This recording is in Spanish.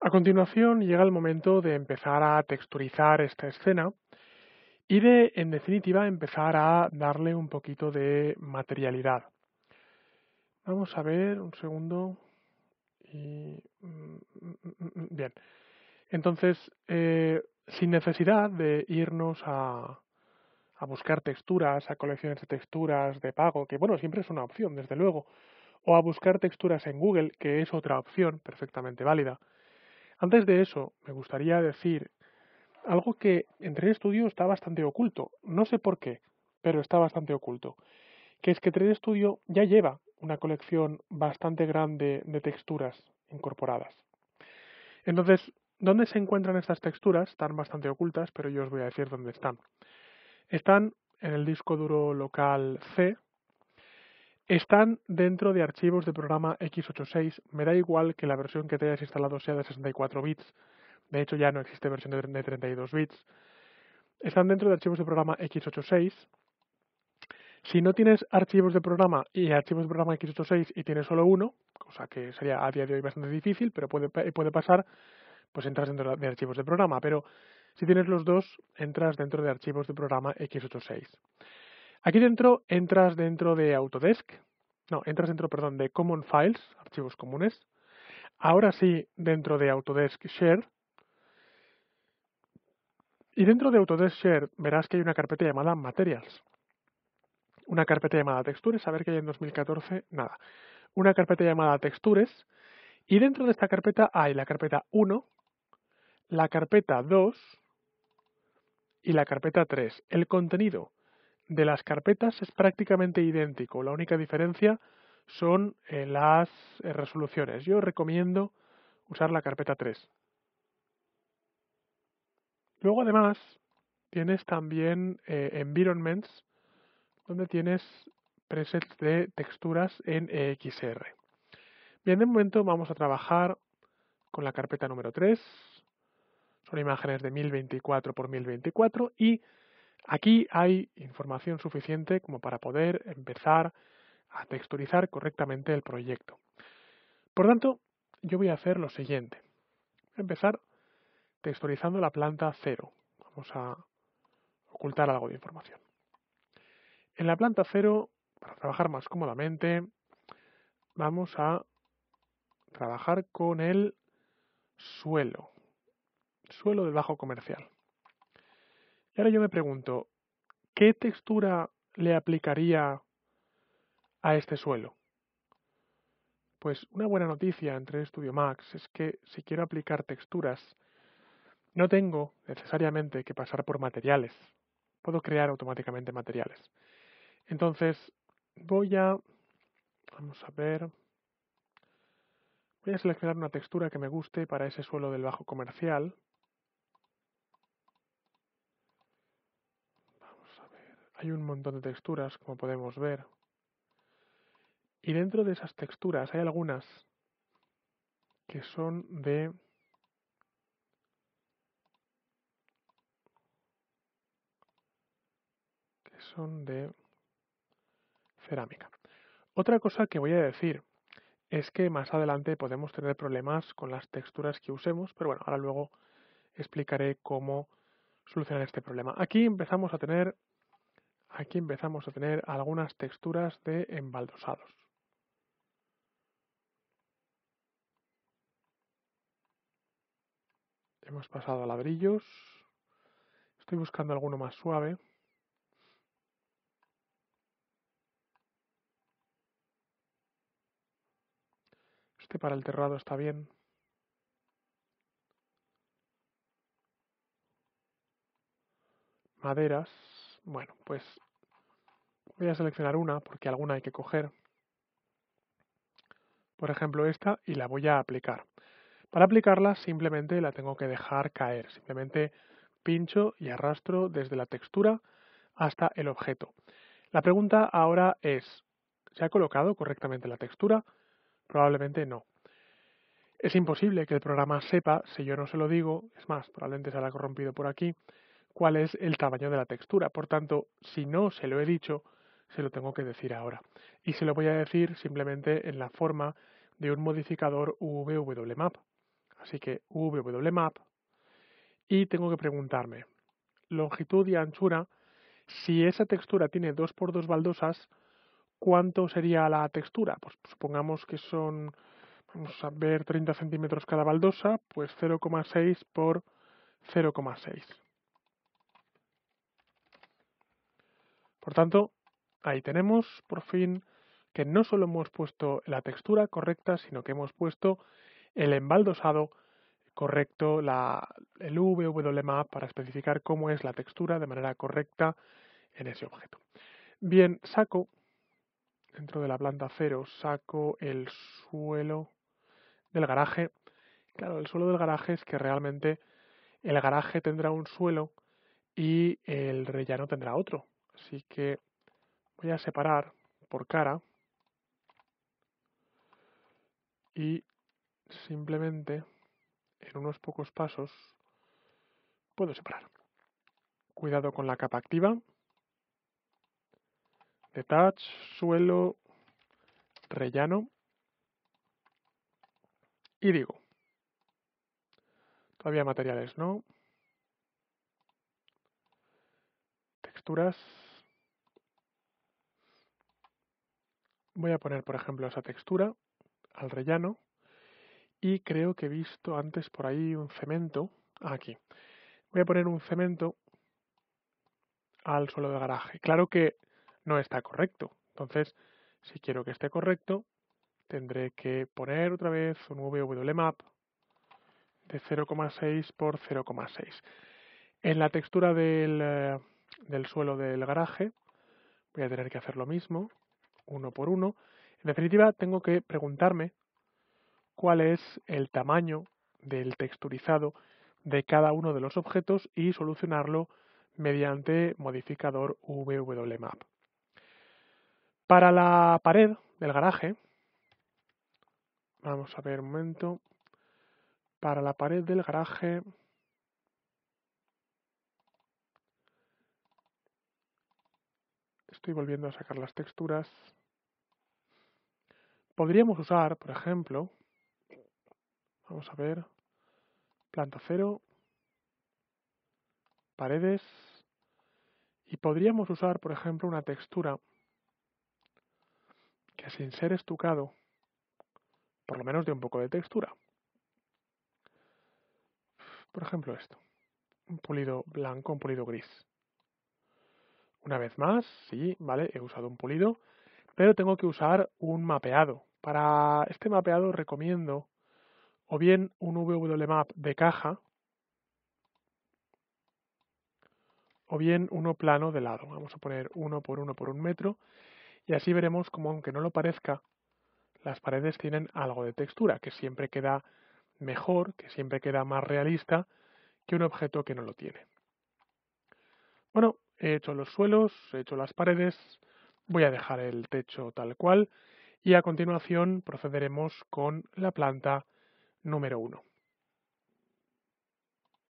A continuación llega el momento de empezar a texturizar esta escena y de, en definitiva, empezar a darle un poquito de materialidad. Vamos a ver un segundo. Mm, mm, mm, bien. Entonces, eh, sin necesidad de irnos a, a buscar texturas, a colecciones de texturas de pago, que bueno, siempre es una opción, desde luego, o a buscar texturas en Google, que es otra opción perfectamente válida antes de eso, me gustaría decir algo que en entre Studio está bastante oculto. No sé por qué, pero está bastante oculto. Que es que 3D Studio ya lleva una colección bastante grande de texturas incorporadas. Entonces, ¿dónde se encuentran estas texturas? Están bastante ocultas, pero yo os voy a decir dónde están. Están en el disco duro local C, están dentro de archivos de programa x86. Me da igual que la versión que te hayas instalado sea de 64 bits. De hecho, ya no existe versión de 32 bits. Están dentro de archivos de programa x86. Si no tienes archivos de programa y archivos de programa x86 y tienes solo uno, cosa que sería a día de hoy bastante difícil, pero puede, puede pasar, pues entras dentro de archivos de programa. Pero si tienes los dos, entras dentro de archivos de programa x86. Aquí dentro entras dentro de Autodesk, no, entras dentro, perdón, de Common Files, archivos comunes. Ahora sí, dentro de Autodesk Share. Y dentro de Autodesk Share verás que hay una carpeta llamada Materials. Una carpeta llamada Textures, a ver que hay en 2014, nada. Una carpeta llamada Textures. Y dentro de esta carpeta hay la carpeta 1, la carpeta 2 y la carpeta 3. El contenido de las carpetas es prácticamente idéntico. La única diferencia son eh, las eh, resoluciones. Yo recomiendo usar la carpeta 3. Luego además tienes también eh, environments donde tienes presets de texturas en EXR. Bien, de momento vamos a trabajar con la carpeta número 3. Son imágenes de 1024 x 1024 y Aquí hay información suficiente como para poder empezar a texturizar correctamente el proyecto. Por tanto, yo voy a hacer lo siguiente. empezar texturizando la planta 0. Vamos a ocultar algo de información. En la planta 0, para trabajar más cómodamente, vamos a trabajar con el suelo. Suelo del bajo comercial. Y ahora yo me pregunto, ¿qué textura le aplicaría a este suelo? Pues una buena noticia entre 3 Studio Max es que si quiero aplicar texturas, no tengo necesariamente que pasar por materiales. Puedo crear automáticamente materiales. Entonces, voy a... Vamos a ver. Voy a seleccionar una textura que me guste para ese suelo del bajo comercial. Hay un montón de texturas, como podemos ver. Y dentro de esas texturas hay algunas que son de... que son de cerámica. Otra cosa que voy a decir es que más adelante podemos tener problemas con las texturas que usemos, pero bueno, ahora luego explicaré cómo solucionar este problema. Aquí empezamos a tener Aquí empezamos a tener algunas texturas de embaldosados. Hemos pasado a ladrillos. Estoy buscando alguno más suave. Este para el terrado está bien. Maderas. Bueno, pues voy a seleccionar una porque alguna hay que coger. Por ejemplo esta y la voy a aplicar. Para aplicarla simplemente la tengo que dejar caer. Simplemente pincho y arrastro desde la textura hasta el objeto. La pregunta ahora es, ¿se ha colocado correctamente la textura? Probablemente no. Es imposible que el programa sepa si yo no se lo digo, es más, probablemente se habrá corrompido por aquí, cuál es el tamaño de la textura. Por tanto, si no se lo he dicho, se lo tengo que decir ahora. Y se lo voy a decir simplemente en la forma de un modificador Map. Así que Map. Y tengo que preguntarme, longitud y anchura, si esa textura tiene 2x2 baldosas, ¿cuánto sería la textura? Pues supongamos que son, vamos a ver, 30 centímetros cada baldosa, pues 0,6 por 0,6. Por tanto, ahí tenemos por fin que no solo hemos puesto la textura correcta, sino que hemos puesto el embaldosado correcto, la, el VWMAP para especificar cómo es la textura de manera correcta en ese objeto. Bien, saco, dentro de la planta cero, saco el suelo del garaje. Claro, el suelo del garaje es que realmente el garaje tendrá un suelo y el rellano tendrá otro. Así que voy a separar por cara y simplemente en unos pocos pasos puedo separar. Cuidado con la capa activa. Detach, suelo, rellano. Y digo, todavía materiales no. Texturas. Voy a poner, por ejemplo, esa textura al rellano y creo que he visto antes por ahí un cemento. Ah, aquí. Voy a poner un cemento al suelo de garaje. Claro que no está correcto. Entonces, si quiero que esté correcto, tendré que poner otra vez un WMAP de 0,6 por 0,6. En la textura del, eh, del suelo del garaje voy a tener que hacer lo mismo uno por uno. En definitiva, tengo que preguntarme cuál es el tamaño del texturizado de cada uno de los objetos y solucionarlo mediante modificador Map. Para la pared del garaje, vamos a ver un momento, para la pared del garaje y volviendo a sacar las texturas. Podríamos usar, por ejemplo, vamos a ver, planta cero, paredes, y podríamos usar, por ejemplo, una textura que sin ser estucado, por lo menos de un poco de textura. Por ejemplo esto, un pulido blanco, un pulido gris. Una vez más, sí, vale, he usado un pulido, pero tengo que usar un mapeado. Para este mapeado recomiendo o bien un WMAP de caja o bien uno plano de lado. Vamos a poner uno por uno por un metro y así veremos como aunque no lo parezca, las paredes tienen algo de textura, que siempre queda mejor, que siempre queda más realista que un objeto que no lo tiene. Bueno, he hecho los suelos, he hecho las paredes, voy a dejar el techo tal cual y a continuación procederemos con la planta número 1.